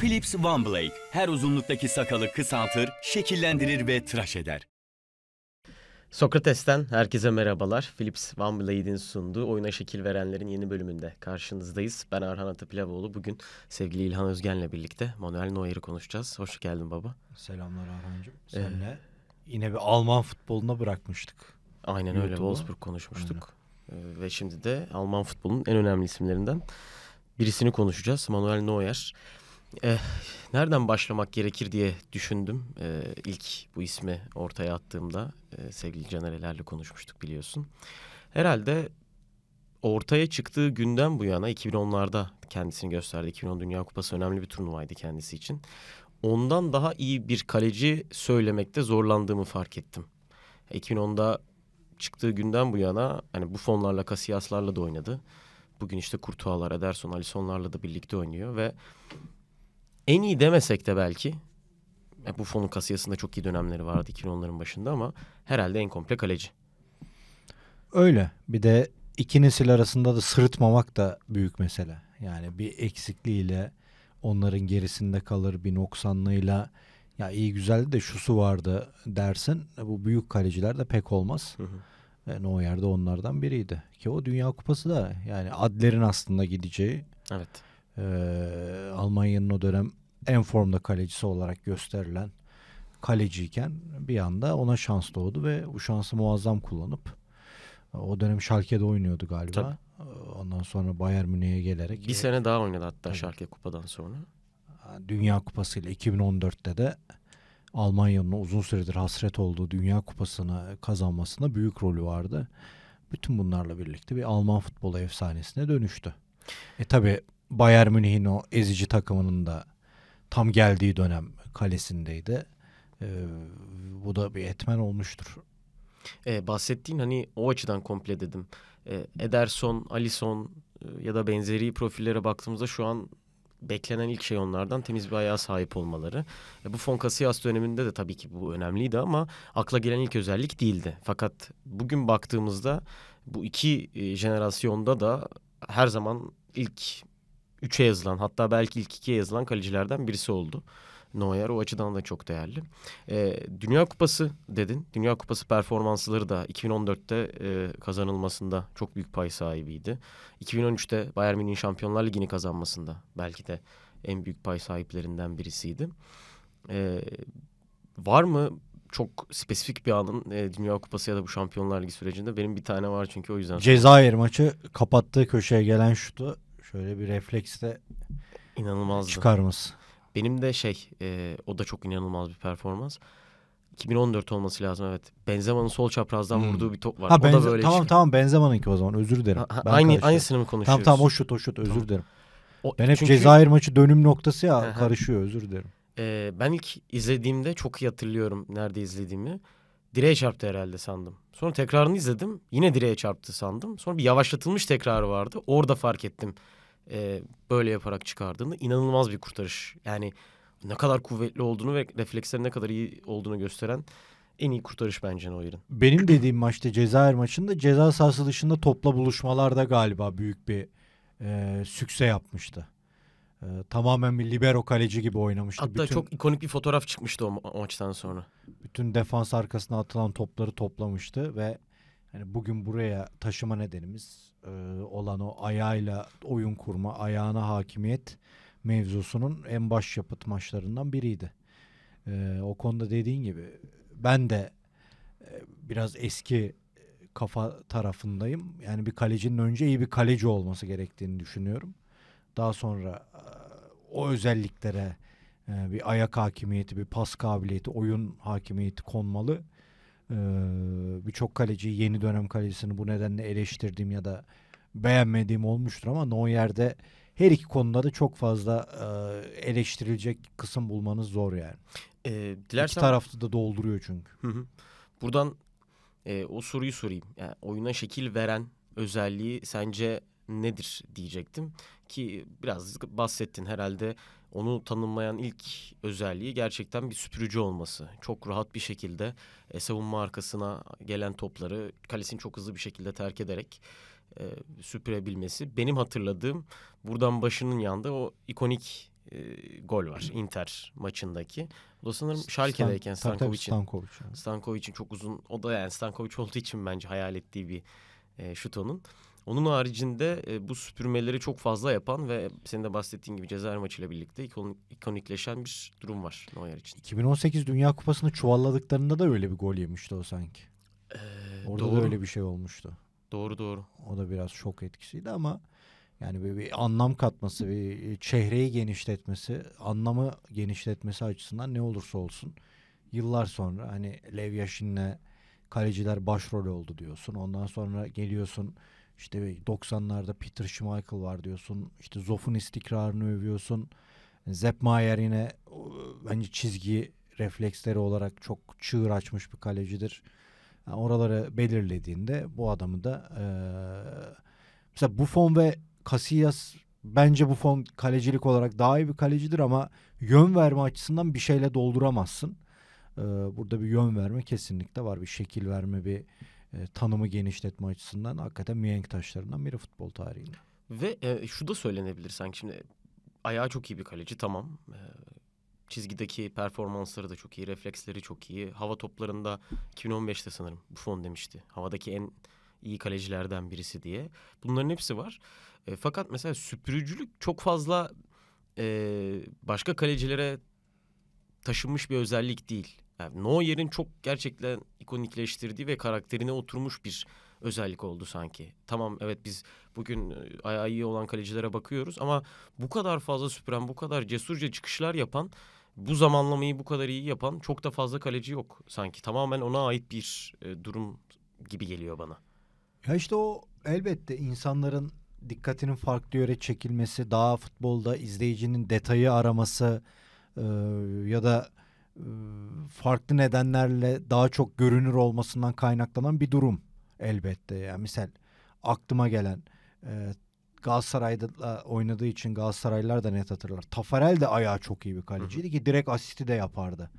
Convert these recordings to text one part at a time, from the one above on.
Philips One Blade her uzunluktaki sakalı kısaltır, şekillendirir ve tıraş eder. Sokrates'ten herkese merhabalar. Philips Van Blade'in sunduğu Oyuna Şekil Verenlerin yeni bölümünde karşınızdayız. Ben Arhan Atapilavoğlu. Bugün sevgili İlhan Özgen'le birlikte Manuel Neuer'i konuşacağız. Hoş geldin baba. Selamlar Arhan'cığım. Senle ee, yine bir Alman futboluna bırakmıştık. Aynen YouTube'a. öyle Wolfsburg konuşmuştuk. Aynen. Ee, ve şimdi de Alman futbolunun en önemli isimlerinden birisini konuşacağız. Manuel Neuer. Eh, nereden başlamak gerekir diye düşündüm ee, ilk bu ismi ortaya attığımda e, sevgili Canerelerle konuşmuştuk biliyorsun. Herhalde ortaya çıktığı günden bu yana 2010'larda kendisini gösterdi. 2010 Dünya Kupası önemli bir turnuvaydı kendisi için. Ondan daha iyi bir kaleci söylemekte zorlandığımı fark ettim. 2010'da çıktığı günden bu yana hani bu fonlarla Casillas'larla da oynadı. Bugün işte Kurtuğalar, Ederson, Alisson'larla da birlikte oynuyor ve en iyi demesek de belki e, bu fonun kasiyasında çok iyi dönemleri vardı 2010'ların başında ama herhalde en komple kaleci. Öyle. Bir de iki nesil arasında da sırıtmamak da büyük mesele. Yani bir eksikliğiyle onların gerisinde kalır, bir noksanlığıyla ya iyi güzeldi de şusu vardı dersin. E, bu büyük kaleciler de pek olmaz. Hı hı. E, Neuer de onlardan biriydi. Ki o Dünya Kupası da yani Adler'in aslında gideceği. Evet. E, Almanya'nın o dönem en formda kalecisi olarak gösterilen kaleciyken bir anda ona şans doğdu ve bu şansı muazzam kullanıp e, o dönem Schalke'de oynuyordu galiba. Tabii. E, ondan sonra Bayern Münih'e gelerek. Bir sene daha oynadı hatta evet. Schalke Kupa'dan sonra. Dünya Kupası ile 2014'te de Almanya'nın uzun süredir hasret olduğu Dünya Kupası'nı kazanmasında büyük rolü vardı. Bütün bunlarla birlikte bir Alman futbolu efsanesine dönüştü. E tabi Bayern Münih'in o ezici takımının da tam geldiği dönem kalesindeydi. E, bu da bir etmen olmuştur. E, bahsettiğin hani o açıdan komple dedim. E, Ederson, Alisson e, ya da benzeri profillere baktığımızda şu an beklenen ilk şey onlardan temiz bir ayağa sahip olmaları. E, bu Foncasias döneminde de tabii ki bu önemliydi ama akla gelen ilk özellik değildi. Fakat bugün baktığımızda bu iki e, jenerasyonda da her zaman ilk üçe yazılan hatta belki ilk ikiye yazılan kalecilerden birisi oldu. Neuer o açıdan da çok değerli. E, Dünya Kupası dedin. Dünya Kupası performansları da 2014'te e, kazanılmasında çok büyük pay sahibiydi. 2013'te Bayern Münih'in Şampiyonlar Ligi'ni kazanmasında belki de en büyük pay sahiplerinden birisiydi. E, var mı çok spesifik bir anın e, Dünya Kupası ya da bu Şampiyonlar Ligi sürecinde benim bir tane var çünkü o yüzden. Cezayir maçı kapattığı köşeye gelen şutu şöyle bir refleksle inanılmazdı. Çıkarması. Benim de şey e, o da çok inanılmaz bir performans. 2014 olması lazım evet. Benzema'nın sol çaprazdan hmm. vurduğu bir top var. Ha, o benze- da böyle tamam çıkıyor. tamam Benzema'nınki o zaman özür dilerim. Ha, ha, aynı karışıyorum. aynısını mı konuşuyoruz? Tamam tamam o şut o şut özür tamam. dilerim. O, ben hep çünkü... Cezayir maçı dönüm noktası ya Aha. karışıyor özür dilerim. Ee, ben ilk izlediğimde çok iyi hatırlıyorum nerede izlediğimi. Direğe çarptı herhalde sandım. Sonra tekrarını izledim. Yine direğe çarptı sandım. Sonra bir yavaşlatılmış tekrarı vardı. Orada fark ettim e, böyle yaparak çıkardığında inanılmaz bir kurtarış. Yani ne kadar kuvvetli olduğunu ve reflekslerin ne kadar iyi olduğunu gösteren en iyi kurtarış bence Neuer'in. Benim dediğim maçta Cezayir maçında ceza sahası dışında topla buluşmalarda galiba büyük bir e, sükse yapmıştı. E, tamamen bir libero kaleci gibi oynamıştı. Hatta bütün, çok ikonik bir fotoğraf çıkmıştı o, ma- o maçtan sonra. Bütün defans arkasına atılan topları toplamıştı ve yani bugün buraya taşıma nedenimiz e, olan o ayağıyla oyun kurma, ayağına hakimiyet mevzusunun en baş yapıt maçlarından biriydi. E, o konuda dediğin gibi ben de e, biraz eski kafa tarafındayım. Yani bir kalecinin önce iyi bir kaleci olması gerektiğini düşünüyorum. Daha sonra e, o özelliklere e, bir ayak hakimiyeti, bir pas kabiliyeti, oyun hakimiyeti konmalı ee, Birçok kaleciyi yeni dönem kalecisini bu nedenle eleştirdiğim ya da beğenmediğim olmuştur ama Neuer'de her iki konuda da çok fazla e, eleştirilecek kısım bulmanız zor yani. E, ee, dilersen... İki tarafta da dolduruyor çünkü. Hı hı. Buradan e, o soruyu sorayım. Yani oyuna şekil veren özelliği sence nedir diyecektim. Ki biraz bahsettin herhalde onu tanımlayan ilk özelliği gerçekten bir süpürücü olması. Çok rahat bir şekilde e, savunma arkasına gelen topları kalesini çok hızlı bir şekilde terk ederek e, süpürebilmesi. Benim hatırladığım buradan başının yanında o ikonik e, gol var Inter maçındaki. O da sanırım Schalke'deyken Stankovic'in. Stankovic'in Stankovic çok uzun o da yani Stankovic olduğu için bence hayal ettiği bir e, şut onun. Onun haricinde e, bu süpürmeleri çok fazla yapan ve senin de bahsettiğin gibi Cezayir maçıyla birlikte ikonikleşen bir durum var Neuer için. 2018 Dünya Kupası'nı çuvalladıklarında da öyle bir gol yemişti o sanki. Ee, Orada doğru. da öyle bir şey olmuştu. Doğru doğru. O da biraz şok etkisiydi ama yani bir, bir anlam katması, bir çehreyi genişletmesi, anlamı genişletmesi açısından ne olursa olsun yıllar sonra hani Lev Yaşin'le kaleciler başrol oldu diyorsun. Ondan sonra geliyorsun işte 90'larda Peter Schmeichel var diyorsun. İşte Zoff'un istikrarını övüyorsun. Zepp Mayer yine bence çizgi refleksleri olarak çok çığır açmış bir kalecidir. Yani oraları belirlediğinde bu adamı da e, mesela Buffon ve Casillas bence Buffon kalecilik olarak daha iyi bir kalecidir ama yön verme açısından bir şeyle dolduramazsın. E, burada bir yön verme kesinlikle var. Bir şekil verme bir e, tanımı genişletme açısından hakikaten mihenk taşlarından biri futbol tarihinde. Ve e, şu da söylenebilir sanki şimdi ayağı çok iyi bir kaleci tamam. E, çizgideki performansları da çok iyi, refleksleri çok iyi. Hava toplarında 2015'te sanırım Buffon demişti. Havadaki en iyi kalecilerden birisi diye. Bunların hepsi var. E, fakat mesela süpürücülük çok fazla e, başka kalecilere taşınmış bir özellik değil. Yani Noyer'in çok gerçekten ikonikleştirdiği ve karakterine oturmuş bir özellik oldu sanki. Tamam evet biz bugün e, ayağı iyi olan kalecilere bakıyoruz ama bu kadar fazla süpüren, bu kadar cesurca çıkışlar yapan, bu zamanlamayı bu kadar iyi yapan çok da fazla kaleci yok sanki. Tamamen ona ait bir e, durum gibi geliyor bana. Ya işte o elbette insanların dikkatinin farklı yöre çekilmesi, daha futbolda izleyicinin detayı araması e, ya da farklı nedenlerle daha çok görünür olmasından kaynaklanan bir durum elbette. Yani misal aklıma gelen e, Galatasaray'da oynadığı için Galatasaraylılar da net hatırlar. Tafarel de ayağı çok iyi bir kaleciydi ki direkt asisti de yapardı.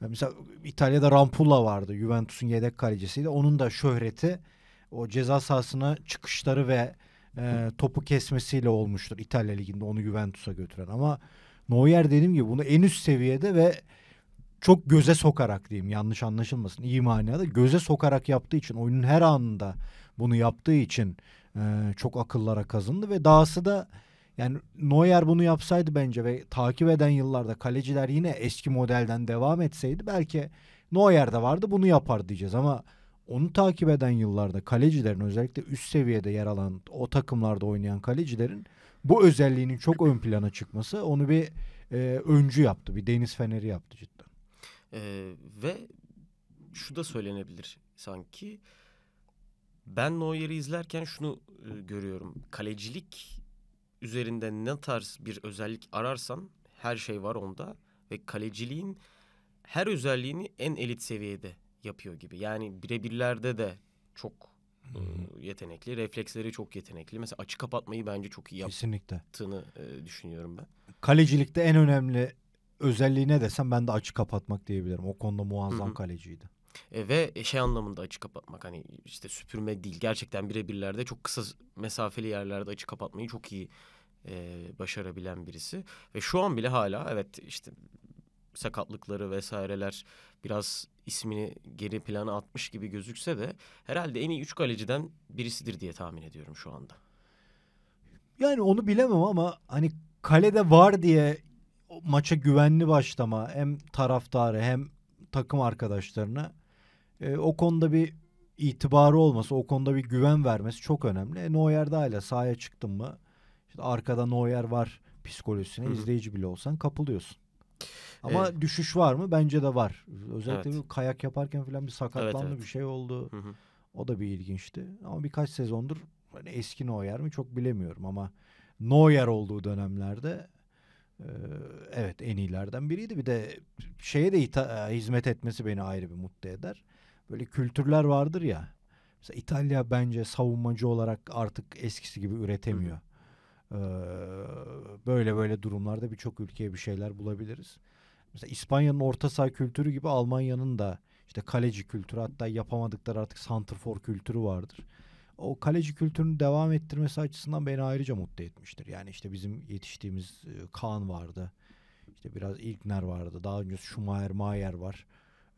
Mesela İtalya'da Rampulla vardı. Juventus'un yedek kalecisiydi. Onun da şöhreti o ceza sahasına çıkışları ve e, topu kesmesiyle olmuştur. İtalya Ligi'nde onu Juventus'a götüren ama Neuer dediğim gibi bunu en üst seviyede ve çok göze sokarak diyeyim yanlış anlaşılmasın iyi manada göze sokarak yaptığı için oyunun her anında bunu yaptığı için e, çok akıllara kazındı ve dahası da yani Neuer bunu yapsaydı bence ve takip eden yıllarda kaleciler yine eski modelden devam etseydi belki Neuer de vardı bunu yapar diyeceğiz ama onu takip eden yıllarda kalecilerin özellikle üst seviyede yer alan o takımlarda oynayan kalecilerin bu özelliğinin çok ön plana çıkması onu bir e, öncü yaptı. Bir Deniz Feneri yaptı cidden. Ee, ve şu da söylenebilir sanki. Ben Neuer'i izlerken şunu e, görüyorum. Kalecilik üzerinde ne tarz bir özellik ararsan her şey var onda. Ve kaleciliğin her özelliğini en elit seviyede yapıyor gibi. Yani birebirlerde de çok e, yetenekli. Refleksleri çok yetenekli. Mesela açı kapatmayı bence çok iyi yaptığını Kesinlikle. E, düşünüyorum ben. Kalecilikte en önemli özelliğine desem ben de açı kapatmak diyebilirim. O konuda muazzam Hı-hı. kaleciydi. E, ve e, şey anlamında açı kapatmak hani işte süpürme değil gerçekten birebirlerde çok kısa mesafeli yerlerde açı kapatmayı çok iyi e, başarabilen birisi. Ve şu an bile hala evet işte sakatlıkları vesaireler biraz ismini geri plana atmış gibi gözükse de herhalde en iyi üç kaleciden birisidir diye tahmin ediyorum şu anda. Yani onu bilemem ama hani kalede var diye maça güvenli başlama hem taraftarı hem takım arkadaşlarına e, o konuda bir itibarı olması, o konuda bir güven vermesi çok önemli. E, Neuer de hala sahaya çıktın mı işte arkada Neuer var psikolojisine Hı-hı. izleyici bile olsan kapılıyorsun. Ama ee, düşüş var mı? Bence de var. Özellikle evet. kayak yaparken falan bir sakatlandı evet, evet. bir şey oldu. Hı hı. O da bir ilginçti. Ama birkaç sezondur hani eski Neuer mi çok bilemiyorum ama Neuer olduğu dönemlerde ee, evet en iyilerden biriydi. Bir de şeye de e, hizmet etmesi beni ayrı bir mutlu eder. Böyle kültürler vardır ya. Mesela İtalya bence savunmacı olarak artık eskisi gibi üretemiyor. Ee, böyle böyle durumlarda birçok ülkeye bir şeyler bulabiliriz. Mesela İspanya'nın orta saha kültürü gibi Almanya'nın da işte kaleci kültürü hatta yapamadıkları artık santrfor kültürü vardır o kaleci kültürünü devam ettirmesi açısından beni ayrıca mutlu etmiştir. Yani işte bizim yetiştiğimiz e, Kaan vardı. İşte biraz İlkner vardı. Daha önce Schumacher, Mayer var.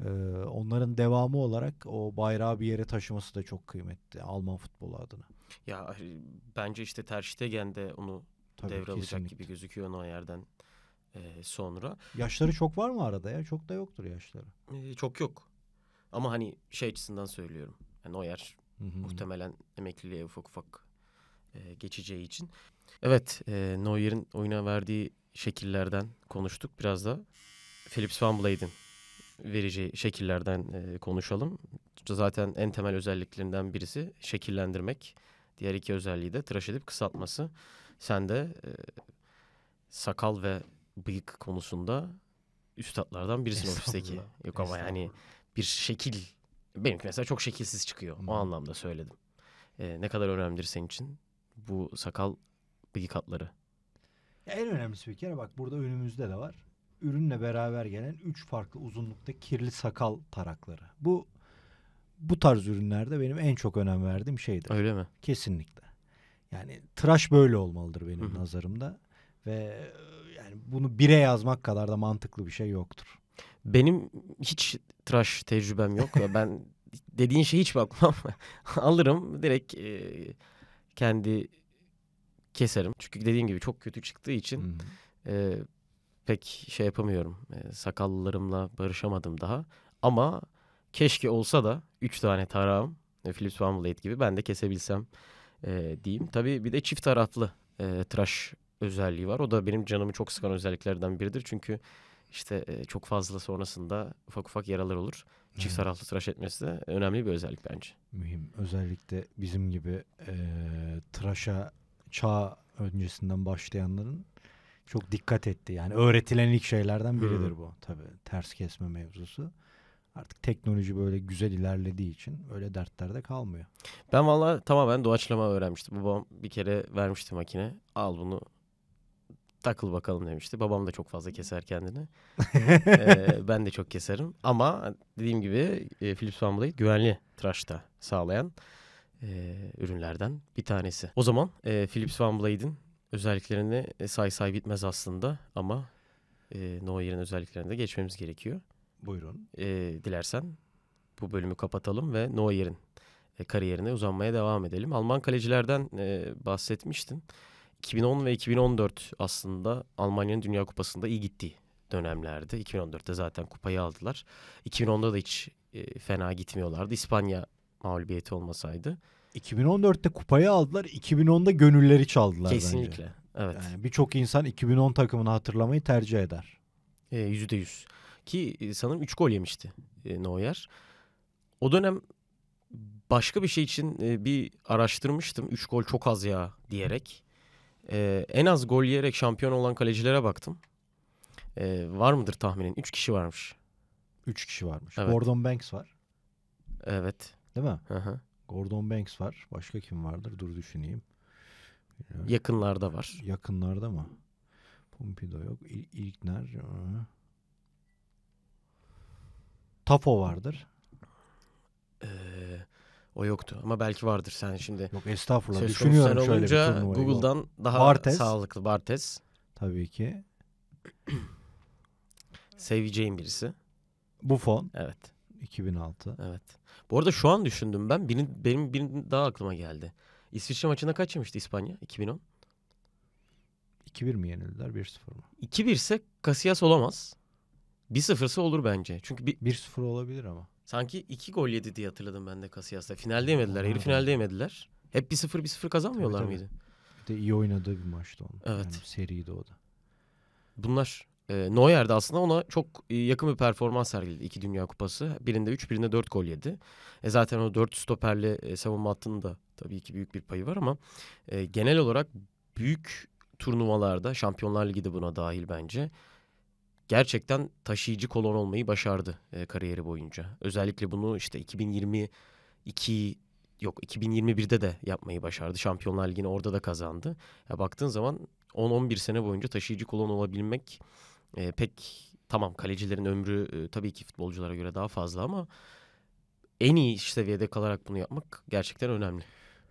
E, onların devamı olarak o bayrağı bir yere taşıması da çok kıymetli Alman futbolu adına. Ya bence işte Ter Stegen de onu Tabii, devralacak kesinlikle. gibi gözüküyor o yerden e, sonra. Yaşları çok var mı arada ya? Çok da yoktur yaşları. E, çok yok. Ama hani şey açısından söylüyorum. Yani o yer Hı hı. Muhtemelen emekliliğe ufak ufak e, geçeceği için. Evet, e, Neuer'in oyuna verdiği şekillerden konuştuk. Biraz da Philips Van Blade'in vereceği şekillerden e, konuşalım. Zaten en temel özelliklerinden birisi şekillendirmek. Diğer iki özelliği de tıraş edip kısaltması. Sen de e, sakal ve bıyık konusunda üstadlardan birisin ofisteki. Yok ama yani bir şekil Benimki mesela çok şekilsiz çıkıyor. Hmm. O anlamda söyledim. Ee, ne kadar önemlidir senin için bu sakal bıyık hatları? Ya en önemlisi bir kere bak burada önümüzde de var. Ürünle beraber gelen üç farklı uzunlukta kirli sakal tarakları. Bu bu tarz ürünlerde benim en çok önem verdiğim şeydir. Öyle mi? Kesinlikle. Yani tıraş böyle olmalıdır benim Hı-hı. nazarımda ve yani bunu bire yazmak kadar da mantıklı bir şey yoktur. Benim hiç tıraş tecrübem yok. ben dediğin şey hiç bakmam. Alırım direkt e, kendi keserim. Çünkü dediğim gibi çok kötü çıktığı için e, pek şey yapamıyorum. E, sakallarımla barışamadım daha. Ama keşke olsa da 3 tane tarağım e, Philips Van Blade gibi ben de kesebilsem e, diyeyim. Tabii bir de çift taraflı e, tıraş özelliği var. O da benim canımı çok sıkan özelliklerden biridir. Çünkü işte e, çok fazla sonrasında ufak ufak yaralar olur. Çift evet. tıraş etmesi de önemli bir özellik bence. Mühim. Özellikle bizim gibi e, tıraşa çağ öncesinden başlayanların çok dikkat etti. Yani öğretilen ilk şeylerden biridir hmm. bu. Tabii ters kesme mevzusu. Artık teknoloji böyle güzel ilerlediği için öyle dertlerde kalmıyor. Ben valla tamamen doğaçlama öğrenmiştim. Babam bir kere vermişti makine. Al bunu takıl bakalım demişti. Babam da çok fazla keser kendini. ee, ben de çok keserim. Ama dediğim gibi e, Philips Van Blade güvenli tıraş sağlayan e, ürünlerden bir tanesi. O zaman e, Philips Van Blade'in özelliklerini e, say say bitmez aslında ama e, Noir'in özelliklerine de geçmemiz gerekiyor. Buyurun. E, dilersen bu bölümü kapatalım ve Noir'in e, kariyerine uzanmaya devam edelim. Alman kalecilerden e, bahsetmiştin. 2010 ve 2014 aslında Almanya'nın Dünya Kupası'nda iyi gittiği dönemlerdi. 2014'te zaten kupayı aldılar. 2010'da da hiç e, fena gitmiyorlardı. İspanya mağlubiyeti olmasaydı. 2014'te kupayı aldılar. 2010'da gönülleri çaldılar Kesinlikle. Bence. Evet. Yani birçok insan 2010 takımını hatırlamayı tercih eder. E, %100. Ki e, sanırım 3 gol yemişti e, Neuer. O dönem başka bir şey için e, bir araştırmıştım. 3 gol çok az ya diyerek e, en az gol yiyerek şampiyon olan kalecilere baktım. E, var mıdır tahminin? 3 kişi varmış. 3 kişi varmış. Evet. Gordon Banks var. Evet. Değil mi? Hı hı. Gordon Banks var. Başka kim vardır? Dur düşüneyim. Ee, Yakınlarda var. Yakınlarda mı? Pompidou yok. İlkner. E, Tapo vardır. O yoktu ama belki vardır sen şimdi. Yok estağfurullah söz düşünüyorum sen olunca şöyle bir turnuvayı. Google'dan daha Bartes. sağlıklı Bartes. Tabii ki. Seveceğim birisi. Buffon. Evet. 2006. Evet. Bu arada şu an düşündüm ben. Birin, benim birinin daha aklıma geldi. İsviçre maçında kaç yemişti İspanya? 2010. 2-1 mi yenildiler 1-0 mı? 2-1 ise Casillas olamaz. 1-0'sı olur bence. Çünkü bir... 1-0 olabilir ama. Sanki iki gol yedi diye hatırladım ben de Casillas'ta. Finalde yemediler. Aa, finalde yemediler. Hep bir sıfır bir sıfır kazanmıyorlar tabii, mıydı? Tabii. Bir de iyi oynadığı bir maçtı onun. Evet. Yani seriydi o da. Bunlar e, Neuer aslında ona çok yakın bir performans sergiledi. iki Dünya Kupası. Birinde üç, birinde dört gol yedi. E, zaten o dört stoperli e, savunma hattının da tabii ki büyük bir payı var ama e, genel olarak büyük turnuvalarda, Şampiyonlar Ligi de buna dahil bence gerçekten taşıyıcı kolon olmayı başardı e, kariyeri boyunca. Özellikle bunu işte 2022 yok 2021'de de yapmayı başardı. Şampiyonlar Ligi'ni orada da kazandı. Ya baktığın zaman 10-11 sene boyunca taşıyıcı kolon olabilmek e, pek tamam kalecilerin ömrü e, tabii ki futbolculara göre daha fazla ama en iyi seviyede kalarak bunu yapmak gerçekten önemli.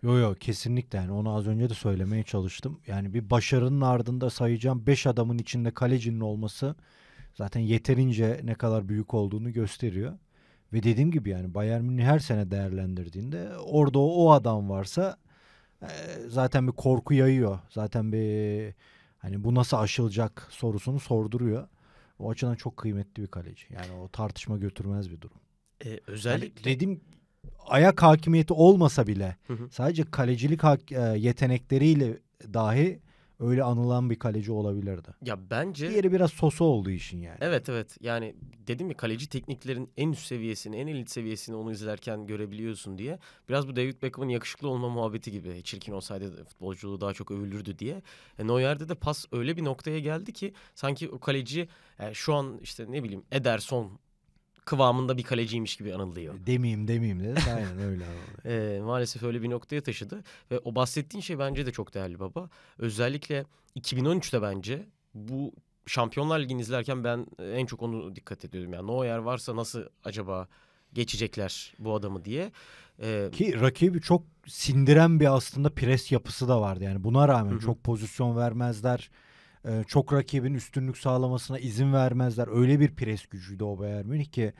Yo yo kesinlikle yani onu az önce de söylemeye çalıştım. Yani bir başarının ardında sayacağım 5 adamın içinde kalecinin olması zaten yeterince ne kadar büyük olduğunu gösteriyor. Ve dediğim gibi yani Bayern Münih her sene değerlendirdiğinde orada o, o adam varsa e, zaten bir korku yayıyor. Zaten bir hani bu nasıl aşılacak sorusunu sorduruyor. O açıdan çok kıymetli bir kaleci. Yani o tartışma götürmez bir durum. Ee, özellikle yani dediğim ayak hakimiyeti olmasa bile hı hı. sadece kalecilik hak, e, yetenekleriyle dahi öyle anılan bir kaleci olabilirdi. Ya bence... Diğeri biraz sosu olduğu için yani. Evet evet yani dedim ya kaleci tekniklerin en üst seviyesini en elit seviyesini onu izlerken görebiliyorsun diye. Biraz bu David Beckham'ın yakışıklı olma muhabbeti gibi çirkin olsaydı futbolculuğu daha çok övülürdü diye. Yani e, o de pas öyle bir noktaya geldi ki sanki o kaleci yani e, şu an işte ne bileyim Ederson kıvamında bir kaleciymiş gibi anılıyor. Demeyeyim demeyeyim dedim. Aynen öyle. e, maalesef öyle bir noktaya taşıdı. Ve o bahsettiğin şey bence de çok değerli baba. Özellikle 2013'te bence bu Şampiyonlar Ligi'ni izlerken ben e, en çok onu dikkat ediyordum. Yani Neuer varsa nasıl acaba geçecekler bu adamı diye. Ee, Ki rakibi çok sindiren bir aslında pres yapısı da vardı. Yani buna rağmen hı. çok pozisyon vermezler. Ee, çok rakibin üstünlük sağlamasına izin vermezler. Öyle bir pres gücüydü o Bayern Münih ki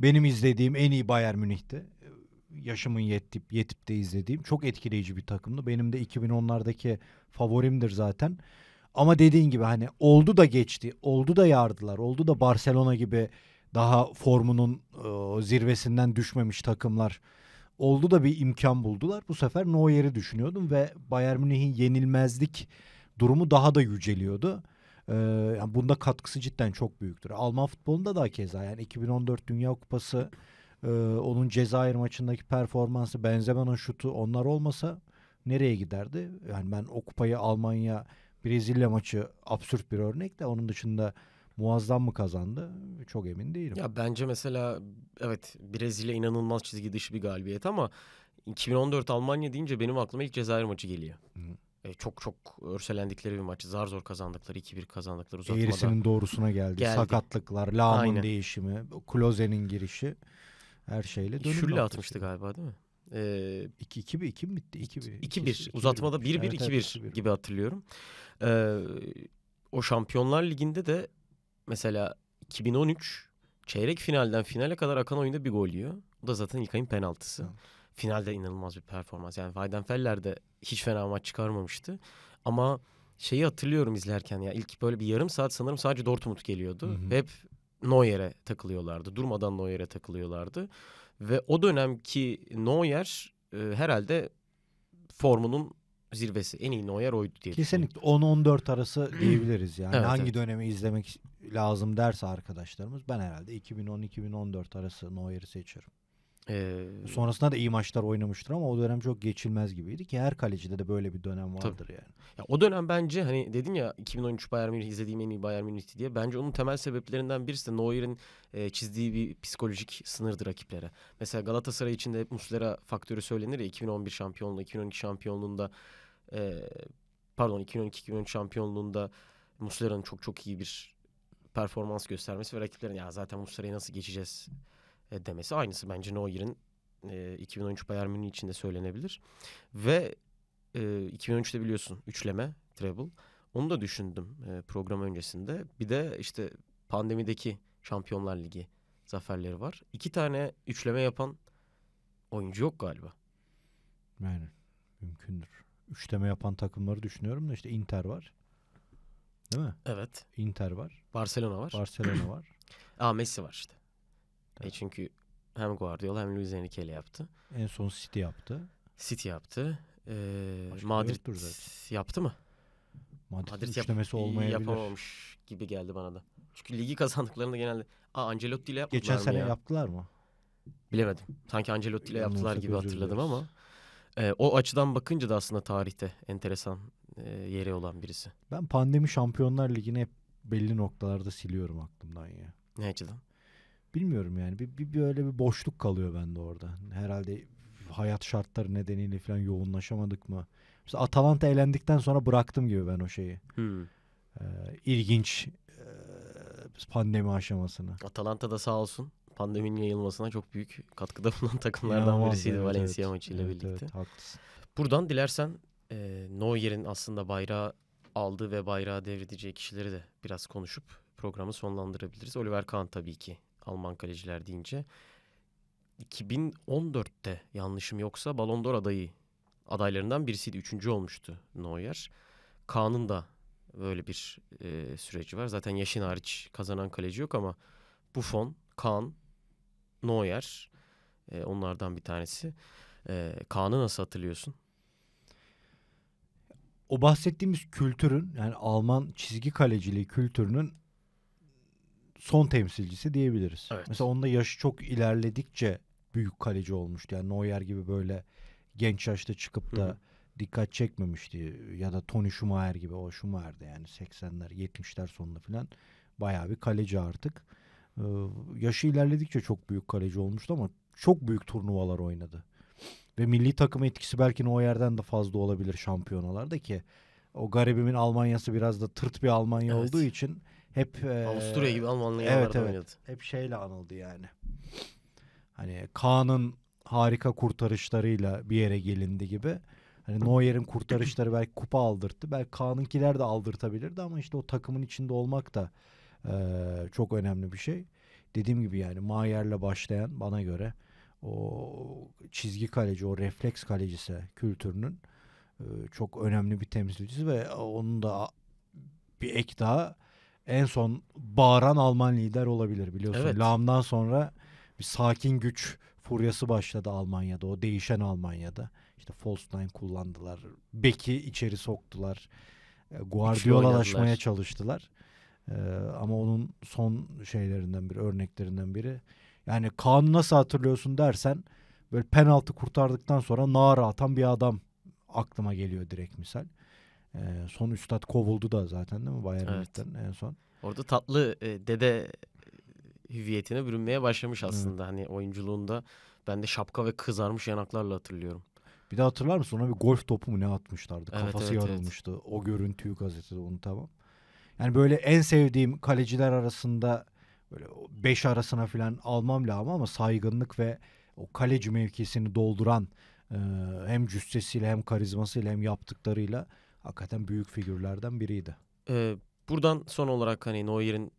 benim izlediğim en iyi Bayern Münih'ti. Yaşımın yetip yetip de izlediğim çok etkileyici bir takımdı. Benim de 2010'lardaki favorimdir zaten. Ama dediğin gibi hani oldu da geçti, oldu da yardılar, oldu da Barcelona gibi daha formunun e, zirvesinden düşmemiş takımlar oldu da bir imkan buldular. Bu sefer Neuer'i düşünüyordum ve Bayern Münih'in yenilmezlik durumu daha da yüceliyordu. Ee, yani bunda katkısı cidden çok büyüktür. Alman futbolunda da keza yani 2014 Dünya Kupası e, onun Cezayir maçındaki performansı, Benzema'nın şutu onlar olmasa nereye giderdi? Yani ben o kupayı Almanya Brezilya maçı absürt bir örnek de onun dışında muazzam mı kazandı? Çok emin değilim. Ya bence mesela evet Brezilya inanılmaz çizgi dışı bir galibiyet ama 2014 Almanya deyince benim aklıma ilk Cezayir maçı geliyor. Hı e, çok çok örselendikleri bir maçı Zar zor kazandıkları 2-1 kazandıkları uzatmada. Eğrisinin doğrusun'a geldi. geldi. Sakatlıklar, Lağ'ın değişimi, Kloze'nin girişi her şeyle dönüm Şülle atmıştı şey. galiba değil mi? 2-2 ee, iki 2 mi bitti? 2-1. Uzatmada 1-1-2-1 evet, evet, gibi hatırlıyorum. Ee, o Şampiyonlar Ligi'nde de mesela 2013 çeyrek finalden finale kadar akan oyunda bir gol yiyor. O da zaten İlkay'ın penaltısı. Evet finalde inanılmaz bir performans. Yani Weidenfeller de hiç fena maç çıkarmamıştı. Ama şeyi hatırlıyorum izlerken ya ilk böyle bir yarım saat sanırım sadece Dortmund geliyordu. Hı hı. Hep Neuer'e takılıyorlardı. Durmadan Neuer'e takılıyorlardı. Ve o dönemki Neuer e, herhalde formunun zirvesi. En iyi Neuer oydu diye Kesinlikle 10-14 arası diyebiliriz yani. evet, Hangi evet. dönemi izlemek lazım derse arkadaşlarımız ben herhalde 2010-2014 arası Neuer'i seçiyorum. Ee, Sonrasında da iyi maçlar oynamıştır ama o dönem çok geçilmez gibiydi ki her kalecide de böyle bir dönem vardır tabii. yani. Ya, o dönem bence hani dedin ya 2013 Bayern Münih izlediğim en iyi Bayern Münih'ti diye. Bence onun temel sebeplerinden birisi de Neuer'in e, çizdiği bir psikolojik sınırdı rakiplere. Mesela Galatasaray için de hep Muslera faktörü söylenir ya 2011 şampiyonluğu, 2012 şampiyonluğunda e, pardon 2012-2013 şampiyonluğunda Muslera'nın çok çok iyi bir performans göstermesi ve rakiplerin ya zaten Muslera'yı nasıl geçeceğiz e, demesi aynısı bence Neuer'in e, 2013 Bayern Münih için söylenebilir. Ve e, 2013'te biliyorsun üçleme, treble. Onu da düşündüm e, program öncesinde. Bir de işte pandemideki Şampiyonlar Ligi zaferleri var. İki tane üçleme yapan oyuncu yok galiba. Yani mümkündür. Üçleme yapan takımları düşünüyorum da işte Inter var. Değil mi? Evet. Inter var. Barcelona var. Barcelona var. Aa Messi var işte. E çünkü hem Guardiola hem Luis Enrique yaptı. En son City yaptı. City yaptı. Ee, Başka Madrid yaptı mı? Madrid, Madrid üçlemesi yap- olmayabilir. Yapamamış gibi geldi bana da. Çünkü ligi kazandıklarında genelde Aa, Ancelotti ile yaptılar Geçen sene ya? yaptılar mı? Bilemedim. Sanki Ancelotti ile yaptılar gibi hatırladım ama e, o açıdan bakınca da aslında tarihte enteresan e, yeri olan birisi. Ben pandemi Şampiyonlar Ligi'ni hep belli noktalarda siliyorum aklımdan ya. Ne açıdan? bilmiyorum yani bir, bir böyle bir boşluk kalıyor bende orada. Herhalde hayat şartları nedeniyle falan yoğunlaşamadık mı? Mesela Atalanta eğlendikten sonra bıraktım gibi ben o şeyi. Hmm. Ee, ilginç e, pandemi aşamasını. Atalanta da sağ olsun pandeminin yayılmasına çok büyük katkıda bulunan takımlardan İnanılmaz birisiydi evet, Valencia evet. maçıyla evet, birlikte. Evet, haklısın. Buradan dilersen e, Neuer'in aslında bayrağı aldığı ve bayrağı devredeceği kişileri de biraz konuşup programı sonlandırabiliriz. Oliver Kahn tabii ki Alman kaleciler deyince. 2014'te yanlışım yoksa Ballon d'Or adayı adaylarından birisiydi. Üçüncü olmuştu Neuer. Kaan'ın da böyle bir e, süreci var. Zaten yaşın hariç kazanan kaleci yok ama Buffon, Kaan, Neuer e, onlardan bir tanesi. E, Kaan'ı nasıl hatırlıyorsun? O bahsettiğimiz kültürün yani Alman çizgi kaleciliği kültürünün son temsilcisi diyebiliriz. Evet. Mesela onun da yaşı çok ilerledikçe büyük kaleci olmuştu. Yani Neuer gibi böyle genç yaşta çıkıp da Hı-hı. dikkat çekmemişti. Ya da Tony Schumacher gibi o Schumacher'de yani 80'ler 70'ler sonunda falan bayağı bir kaleci artık. Ee, yaşı ilerledikçe çok büyük kaleci olmuştu ama çok büyük turnuvalar oynadı. Ve milli takım etkisi belki o yerden de fazla olabilir şampiyonalarda ki o garibimin Almanya'sı biraz da tırt bir Almanya evet. olduğu için hep Avusturya gibi Almanlı'ya evet, evet, oynadı. Hep şeyle anıldı yani. Hani Kaan'ın harika kurtarışlarıyla bir yere gelindi gibi. Hani Neuer'in kurtarışları belki kupa aldırttı. Belki Kaan'ınkiler de aldırtabilirdi ama işte o takımın içinde olmak da e, çok önemli bir şey. Dediğim gibi yani Mayer'le başlayan bana göre o çizgi kaleci, o refleks kalecisi kültürünün e, çok önemli bir temsilcisi ve onun da bir ek daha en son bağıran Alman lider olabilir biliyorsun. Evet. Lağım'dan sonra bir sakin güç furyası başladı Almanya'da. O değişen Almanya'da. İşte Falstein kullandılar. Beki içeri soktular. E, Guardiola'laşmaya çalıştılar. Ee, ama onun son şeylerinden biri, örneklerinden biri. Yani kanunu nasıl hatırlıyorsun dersen böyle penaltı kurtardıktan sonra nara atan bir adam aklıma geliyor direkt misal. E, son üstad kovuldu da zaten değil mi Bayern evet. en son. Orada tatlı e, dede e, hüviyetine bürünmeye başlamış aslında. Evet. Hani oyunculuğunda ben de şapka ve kızarmış yanaklarla hatırlıyorum. Bir de hatırlar mısın ona bir golf topu mu ne atmışlardı? Evet, Kafası evet, yarılmıştı. Evet. O görüntüyü gazetede unutamam. Yani böyle en sevdiğim kaleciler arasında böyle beş arasına falan almam lazım ama saygınlık ve o kaleci mevkisini dolduran e, hem cüssesiyle hem karizmasıyla hem yaptıklarıyla hakikaten büyük figürlerden biriydi. Ee, buradan son olarak hani Neuer'in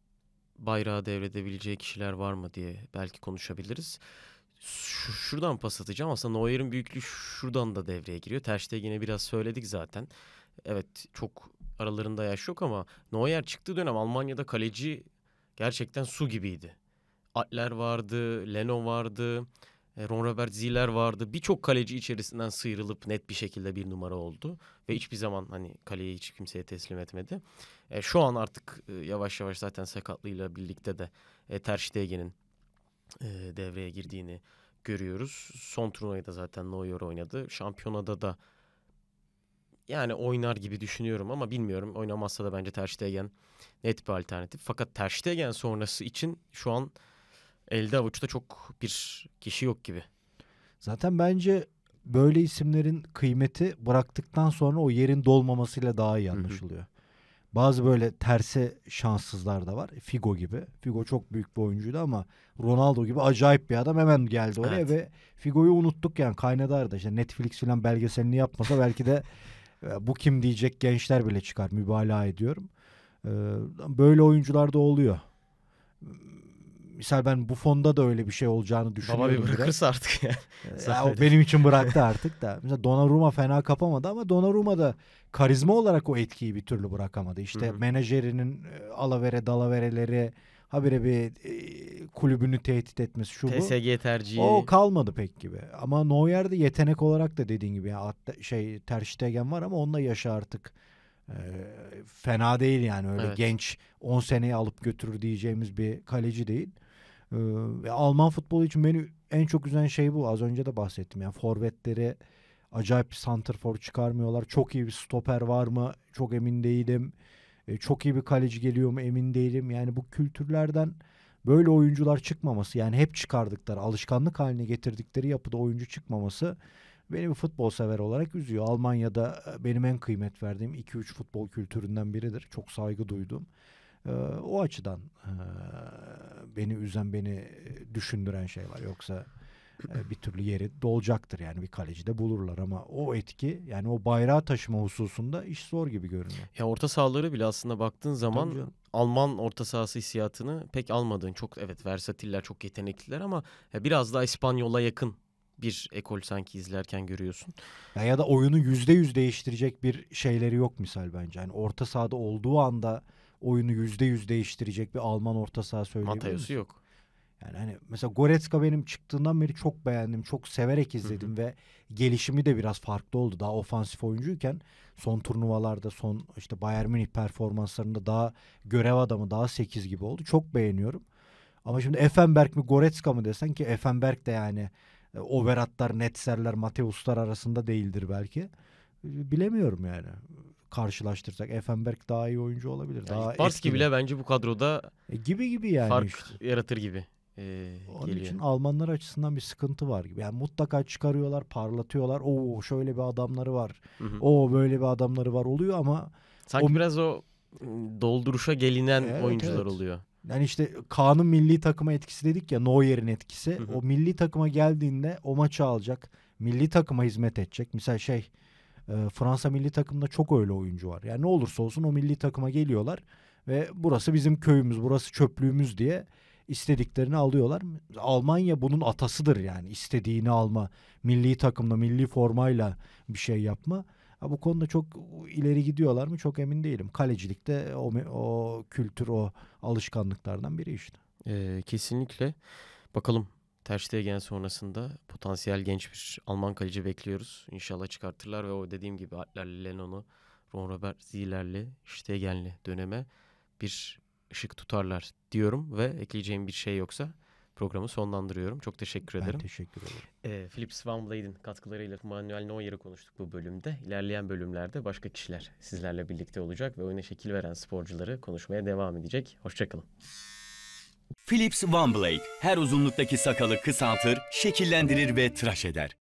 bayrağı devredebileceği kişiler var mı diye belki konuşabiliriz. Ş- şuradan pas atacağım. Aslında Neuer'in büyüklüğü şuradan da devreye giriyor. Ter yine biraz söyledik zaten. Evet çok aralarında yaş yok ama Neuer çıktığı dönem Almanya'da kaleci gerçekten su gibiydi. Atler vardı, Leno vardı. E, Ron Robert Ziller vardı. Birçok kaleci içerisinden sıyrılıp net bir şekilde bir numara oldu. Ve hiçbir zaman hani kaleyi hiç kimseye teslim etmedi. E, şu an artık e, yavaş yavaş zaten sakatlığıyla birlikte de e, Ter Stegen'in e, devreye girdiğini görüyoruz. Son turnuvayı da zaten Neuer oynadı. Şampiyonada da yani oynar gibi düşünüyorum ama bilmiyorum. Oynamazsa da bence Ter Stegen net bir alternatif. Fakat Ter Stegen sonrası için şu an elde avuçta çok bir kişi yok gibi. Zaten bence böyle isimlerin kıymeti bıraktıktan sonra o yerin dolmamasıyla daha iyi anlaşılıyor. Hı-hı. Bazı böyle terse şanssızlar da var. Figo gibi. Figo çok büyük bir oyuncuydu ama Ronaldo gibi acayip bir adam hemen geldi oraya evet. ve Figo'yu unuttuk yani kaynadardı. İşte Netflix filan belgeselini yapmasa belki de e, bu kim diyecek gençler bile çıkar mübalağa ediyorum. E, böyle oyuncular da oluyor misal ben bu fonda da öyle bir şey olacağını düşünüyorum. Baba bir bırakırsa artık ya. Ee, ya o benim için bıraktı artık da. Mesela Donnarumma fena kapamadı ama Donnarumma da karizma olarak o etkiyi bir türlü bırakamadı. İşte Hı-hı. menajerinin e, alavere dalavereleri habire bir e, kulübünü tehdit etmesi şu TSG bu. TSG tercihi. O kalmadı pek gibi. Ama Neuer'de yetenek olarak da dediğin gibi yani şey Ter var ama onunla yaşa artık e, fena değil yani öyle evet. genç 10 seneyi alıp götürür diyeceğimiz bir kaleci değil. Ve Alman futbolu için beni en çok üzen şey bu. Az önce de bahsettim. Yani forvetlere acayip santrfor çıkarmıyorlar. Çok iyi bir stoper var mı? Çok emin değilim. E, çok iyi bir kaleci geliyor mu? Emin değilim. Yani bu kültürlerden böyle oyuncular çıkmaması yani hep çıkardıkları alışkanlık haline getirdikleri yapıda oyuncu çıkmaması beni bir futbol sever olarak üzüyor. Almanya'da benim en kıymet verdiğim 2-3 futbol kültüründen biridir. Çok saygı duydum. Ee, o açıdan e, beni üzen, beni e, düşündüren şey var. Yoksa e, bir türlü yeri dolacaktır yani bir kaleci de bulurlar ama o etki yani o bayrağı taşıma hususunda iş zor gibi görünüyor. Ya orta sahaları bile aslında baktığın zaman Alman orta sahası hissiyatını pek almadığın çok evet versatiller çok yetenekliler ama biraz daha İspanyola yakın bir ekol sanki izlerken görüyorsun. Ya, ya da oyunu yüzde yüz değiştirecek bir şeyleri yok misal bence. Yani orta sahada olduğu anda oyunu yüzde yüz değiştirecek bir Alman orta saha söyleyebilir Matayos'u yok. Yani hani mesela Goretzka benim çıktığından beri çok beğendim. Çok severek izledim ve gelişimi de biraz farklı oldu. Daha ofansif oyuncuyken son turnuvalarda son işte Bayern Münih performanslarında daha görev adamı daha 8 gibi oldu. Çok beğeniyorum. Ama şimdi Effenberg mi Goretzka mı desen ki Effenberg de yani e, Overatlar, Netzerler, Mateuslar arasında değildir belki. Bilemiyorum yani karşılaştırsak Effenberg daha iyi oyuncu olabilir. Yani daha Bars bile bence bu kadroda e, gibi gibi yani fark işte. yaratır gibi. E, Onun geliyor. için Almanlar açısından bir sıkıntı var gibi. Yani mutlaka çıkarıyorlar, parlatıyorlar. Oo şöyle bir adamları var. O böyle bir adamları var oluyor ama sanki o... biraz o ıı, dolduruşa gelinen evet, oyuncular evet. oluyor. Yani işte Kaan'ın milli takıma etkisi dedik ya Neuer'in etkisi. Hı hı. O milli takıma geldiğinde o maçı alacak. Milli takıma hizmet edecek. Mesela şey ee, Fransa milli takımda çok öyle oyuncu var. Yani ne olursa olsun o milli takıma geliyorlar ve burası bizim köyümüz, burası çöplüğümüz diye istediklerini alıyorlar. Almanya bunun atasıdır yani istediğini alma, milli takımda milli formayla bir şey yapma. Ha, bu konuda çok ileri gidiyorlar mı çok emin değilim. Kalecilikte de o, o kültür, o alışkanlıklardan biri işte. Ee, kesinlikle. Bakalım Ter Stegen sonrasında potansiyel genç bir Alman kaleci bekliyoruz. İnşallah çıkartırlar ve o dediğim gibi Alper'li Lennon'u, Ron Robert Ziller'li, Stegen'li döneme bir ışık tutarlar diyorum ve ekleyeceğim bir şey yoksa programı sonlandırıyorum. Çok teşekkür ederim. Ben teşekkür ederim. Ee, Philip Swanblade'in katkılarıyla Manuel Neuer'ı konuştuk bu bölümde. İlerleyen bölümlerde başka kişiler sizlerle birlikte olacak ve oyuna şekil veren sporcuları konuşmaya devam edecek. Hoşçakalın. Philips One Blade her uzunluktaki sakalı kısaltır, şekillendirir ve tıraş eder.